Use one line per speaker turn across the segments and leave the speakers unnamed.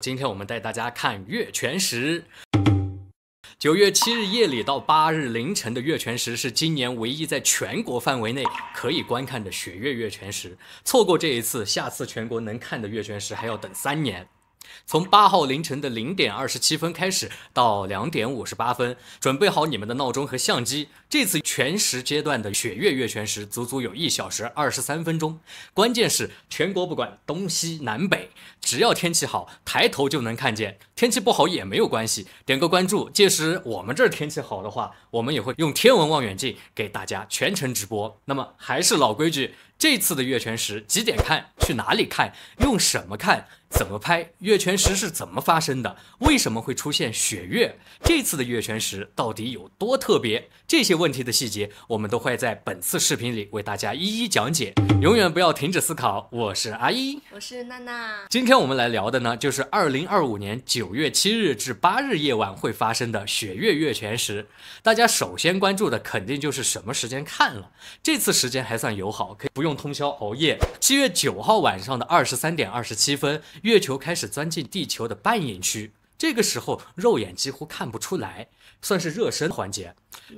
今天我们带大家看月全食。九月七日夜里到八日凌晨的月全食是今年唯一在全国范围内可以观看的雪月月全食，错过这一次，下次全国能看的月全食还要等三年。从八号凌晨的零点二十七分开始，到两点五十八分，准备好你们的闹钟和相机。这次全时阶段的雪月月全食足足有一小时二十三分钟。关键是全国不管东西南北，只要天气好，抬头就能看见。天气不好也没有关系，点个关注。届时我们这儿天气好的话，我们也会用天文望远镜给大家全程直播。那么还是老规矩。这次的月全食几点看？去哪里看？用什么看？怎么拍？月全食是怎么发生的？为什么会出现血月？这次的月全食到底有多特别？这些问题的细节，我们都会在本次视频里为大家一一讲解。永远不要停止思考，我是阿一，
我是娜娜。
今天我们来聊的呢，就是二零二五年九月七日至八日夜晚会发生的血月月全食。大家首先关注的肯定就是什么时间看了？这次时间还算友好，可以不用。用通宵熬夜。七月九号晚上的二十三点二十七分，月球开始钻进地球的半影区。这个时候，肉眼几乎看不出来，算是热身环节。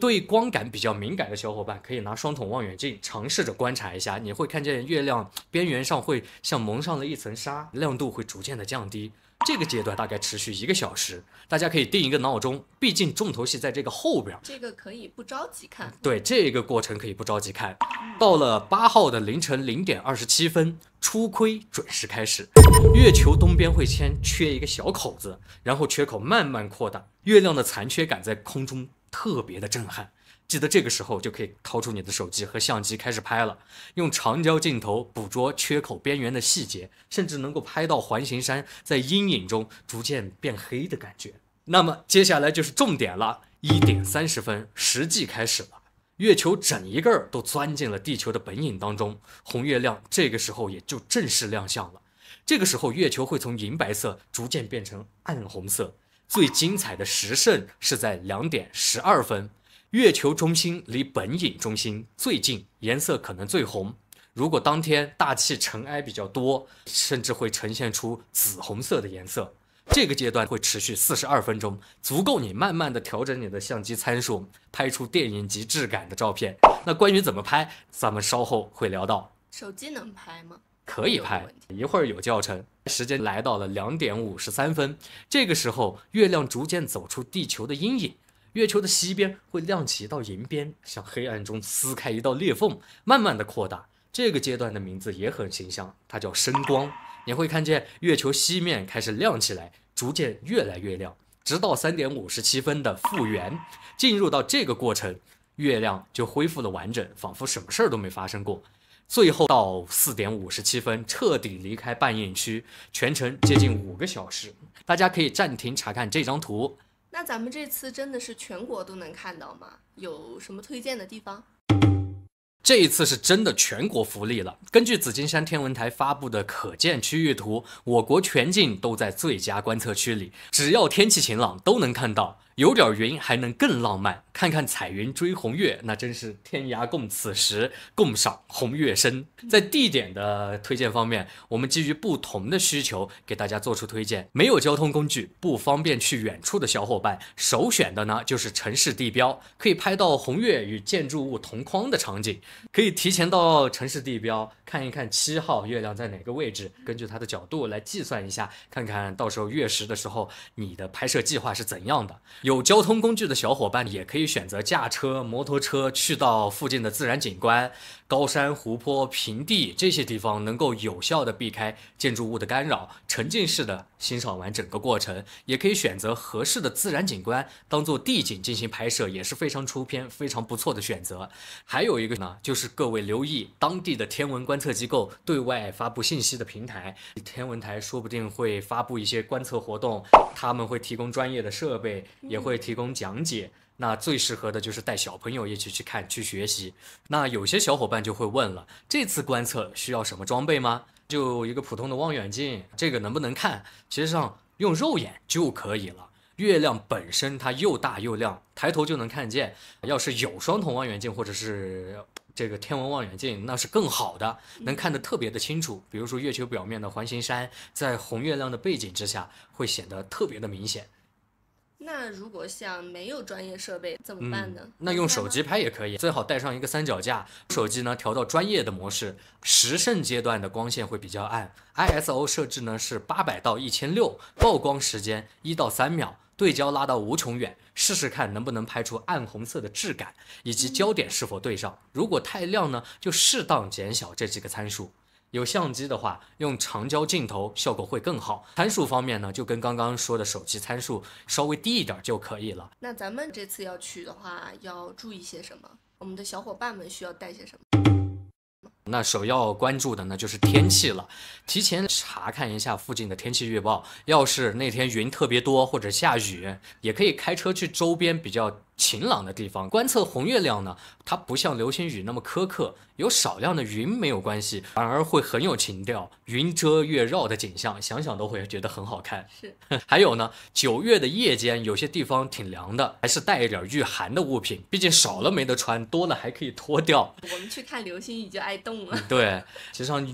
对光感比较敏感的小伙伴，可以拿双筒望远镜尝试着观察一下，你会看见月亮边缘上会像蒙上了一层纱，亮度会逐渐的降低。这个阶段大概持续一个小时，大家可以定一个闹钟，毕竟重头戏在这个后边。
这个可以不着急看。
对，这个过程可以不着急看。到了八号的凌晨零点二十七分，初亏准时开始，月球东边会先缺一个小口子，然后缺口慢慢扩大，月亮的残缺感在空中特别的震撼。记得这个时候就可以掏出你的手机和相机开始拍了，用长焦镜头捕捉缺口边缘的细节，甚至能够拍到环形山在阴影中逐渐变黑的感觉。那么接下来就是重点了，一点三十分实际开始了，月球整一个都钻进了地球的本影当中，红月亮这个时候也就正式亮相了。这个时候月球会从银白色逐渐变成暗红色，最精彩的时胜是在两点十二分。月球中心离本影中心最近，颜色可能最红。如果当天大气尘埃比较多，甚至会呈现出紫红色的颜色。这个阶段会持续四十二分钟，足够你慢慢的调整你的相机参数，拍出电影级质感的照片。那关于怎么拍，咱们稍后会聊到。
手机能拍吗？
可以拍，一会儿有教程。时间来到了两点五十三分，这个时候月亮逐渐走出地球的阴影。月球的西边会亮起一道银边，向黑暗中撕开一道裂缝，慢慢的扩大。这个阶段的名字也很形象，它叫声光。你会看见月球西面开始亮起来，逐渐越来越亮，直到三点五十七分的复原。进入到这个过程，月亮就恢复了完整，仿佛什么事儿都没发生过。最后到四点五十七分彻底离开半影区，全程接近五个小时。大家可以暂停查看这张图。
那咱们这次真的是全国都能看到吗？有什么推荐的地方？
这一次是真的全国福利了。根据紫金山天文台发布的可见区域图，我国全境都在最佳观测区里，只要天气晴朗都能看到。有点云还能更浪漫，看看彩云追红月，那真是天涯共此时，共赏红月升。在地点的推荐方面，我们基于不同的需求给大家做出推荐。没有交通工具不方便去远处的小伙伴，首选的呢就是城市地标，可以拍到红月与建筑物同框的场景。可以提前到城市地标看一看七号月亮在哪个位置，根据它的角度来计算一下，看看到时候月食的时候你的拍摄计划是怎样的。有交通工具的小伙伴也可以选择驾车、摩托车去到附近的自然景观、高山、湖泊、平地这些地方，能够有效的避开建筑物的干扰，沉浸式的欣赏完整个过程。也可以选择合适的自然景观当做地景进行拍摄，也是非常出片、非常不错的选择。还有一个呢，就是各位留意当地的天文观测机构对外发布信息的平台，天文台说不定会发布一些观测活动，他们会提供专业的设备。也会提供讲解，那最适合的就是带小朋友一起去看去学习。那有些小伙伴就会问了，这次观测需要什么装备吗？就一个普通的望远镜，这个能不能看？其实上用肉眼就可以了。月亮本身它又大又亮，抬头就能看见。要是有双筒望远镜或者是这个天文望远镜，那是更好的，能看得特别的清楚。比如说月球表面的环形山，在红月亮的背景之下会显得特别的明显。
那如果像没有专业设备怎么办呢？那
用手机拍也可以，最好带上一个三脚架，手机呢调到专业的模式。十盛阶段的光线会比较暗，ISO 设置呢是八百到一千六，曝光时间一到三秒，对焦拉到无穷远，试试看能不能拍出暗红色的质感，以及焦点是否对上。如果太亮呢，就适当减小这几个参数。有相机的话，用长焦镜头效果会更好。参数方面呢，就跟刚刚说的手机参数稍微低一点就可以了。
那咱们这次要去的话，要注意些什么？我们的小伙伴们需要带些什么？
那首要关注的呢就是天气了，提前查看一下附近的天气预报。要是那天云特别多或者下雨，也可以开车去周边比较。晴朗的地方观测红月亮呢，它不像流星雨那么苛刻，有少量的云没有关系，反而会很有情调。云遮月绕的景象，想想都会觉得很好看。是，还有呢，九月的夜间有些地方挺凉的，还是带一点御寒的物品。毕竟少了没得穿，多了还可以脱掉。
我们去看流星雨就爱冻了。
对，实际上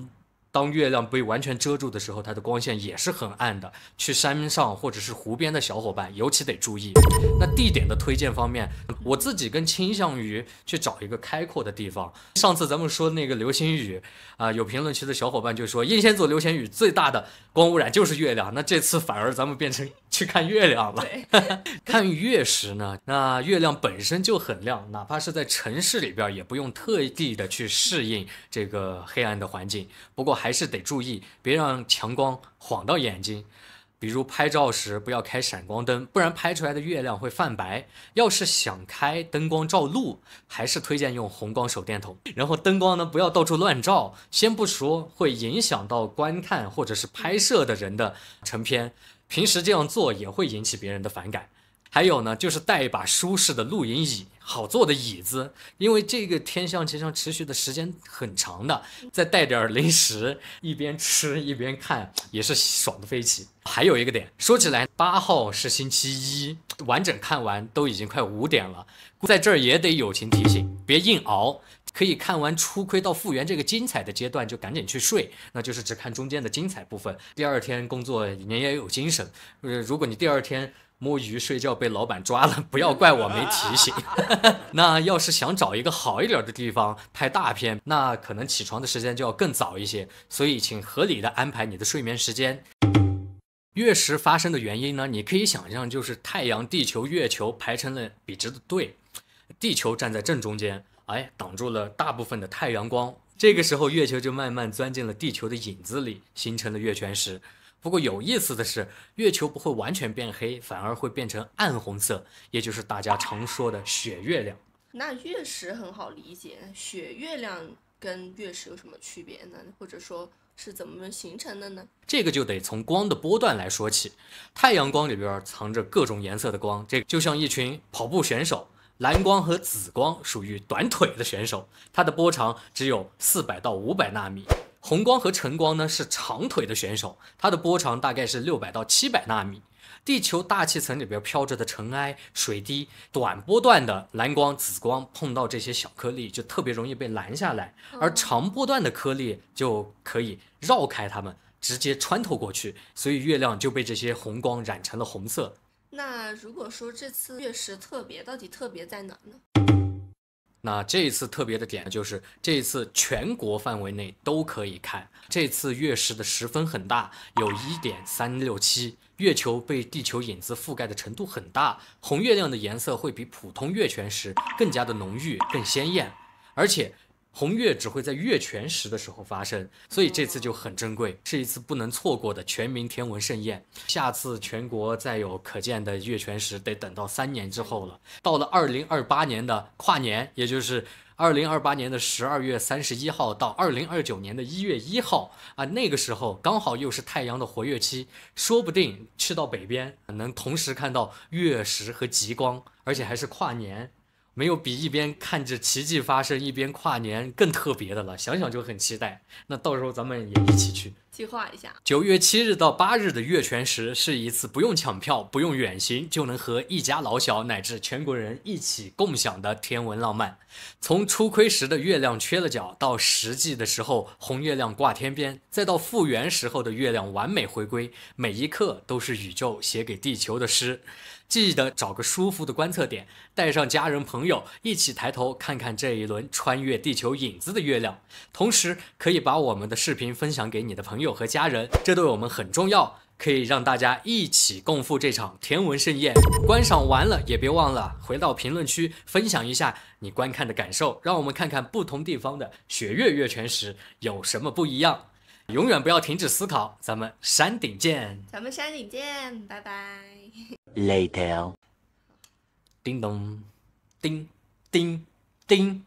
当月亮被完全遮住的时候，它的光线也是很暗的。去山上或者是湖边的小伙伴尤其得注意。那地点的推荐方面，我自己更倾向于去找一个开阔的地方。上次咱们说那个流星雨，啊，有评论区的小伙伴就说，应仙座流星雨最大的光污染就是月亮。那这次反而咱们变成 去看月亮了。看月食呢，那月亮本身就很亮，哪怕是在城市里边，也不用特地的去适应这个黑暗的环境。不过。还是得注意，别让强光晃到眼睛。比如拍照时不要开闪光灯，不然拍出来的月亮会泛白。要是想开灯光照路，还是推荐用红光手电筒。然后灯光呢，不要到处乱照，先不说会影响到观看或者是拍摄的人的成片，平时这样做也会引起别人的反感。还有呢，就是带一把舒适的露营椅，好坐的椅子，因为这个天象其实持续的时间很长的。再带点零食，一边吃一边看也是爽的飞起。还有一个点，说起来八号是星期一，完整看完都已经快五点了，在这儿也得友情提醒，别硬熬，可以看完初窥到复原这个精彩的阶段就赶紧去睡，那就是只看中间的精彩部分。第二天工作你也有精神，呃，如果你第二天。摸鱼睡觉被老板抓了，不要怪我没提醒。那要是想找一个好一点的地方拍大片，那可能起床的时间就要更早一些。所以，请合理的安排你的睡眠时间。月食发生的原因呢？你可以想象，就是太阳、地球、月球排成了笔直的队，地球站在正中间，哎，挡住了大部分的太阳光。这个时候，月球就慢慢钻进了地球的影子里，形成了月全食。不过有意思的是，月球不会完全变黑，反而会变成暗红色，也就是大家常说的“雪月亮”。
那月食很好理解，雪月亮跟月食有什么区别呢？或者说，是怎么形成的呢？
这个就得从光的波段来说起。太阳光里边藏着各种颜色的光，这就像一群跑步选手，蓝光和紫光属于短腿的选手，它的波长只有四百到五百纳米。红光和橙光呢是长腿的选手，它的波长大概是六百到七百纳米。地球大气层里边飘着的尘埃、水滴，短波段的蓝光、紫光碰到这些小颗粒就特别容易被拦下来，而长波段的颗粒就可以绕开它们，直接穿透过去。所以月亮就被这些红光染成了红色。
那如果说这次月食特别，到底特别在哪呢？
那这一次特别的点就是，这一次全国范围内都可以看。这次月食的时分很大，有一点三六七，月球被地球影子覆盖的程度很大，红月亮的颜色会比普通月全食更加的浓郁、更鲜艳，而且。红月只会在月全食的时候发生，所以这次就很珍贵，是一次不能错过的全民天文盛宴。下次全国再有可见的月全食，得等到三年之后了。到了二零二八年的跨年，也就是二零二八年的十二月三十一号到二零二九年的一月一号啊，那个时候刚好又是太阳的活跃期，说不定去到北边能同时看到月食和极光，而且还是跨年。没有比一边看着奇迹发生，一边跨年更特别的了。想想就很期待，那到时候咱们也一起去。
计划一下，
九月七日到八日的月全食是一次不用抢票、不用远行就能和一家老小乃至全国人一起共享的天文浪漫。从初亏时的月亮缺了角，到实际的时候红月亮挂天边，再到复原时候的月亮完美回归，每一刻都是宇宙写给地球的诗。记得找个舒服的观测点，带上家人朋友一起抬头看看这一轮穿越地球影子的月亮，同时可以把我们的视频分享给你的朋。朋友和家人，这对我们很重要，可以让大家一起共赴这场天文盛宴。观赏完了也别忘了回到评论区分享一下你观看的感受，让我们看看不同地方的雪月月全食有什么不一样。永远不要停止思考，咱们山顶见！
咱们山顶见，拜拜
！Later。叮咚，叮叮叮。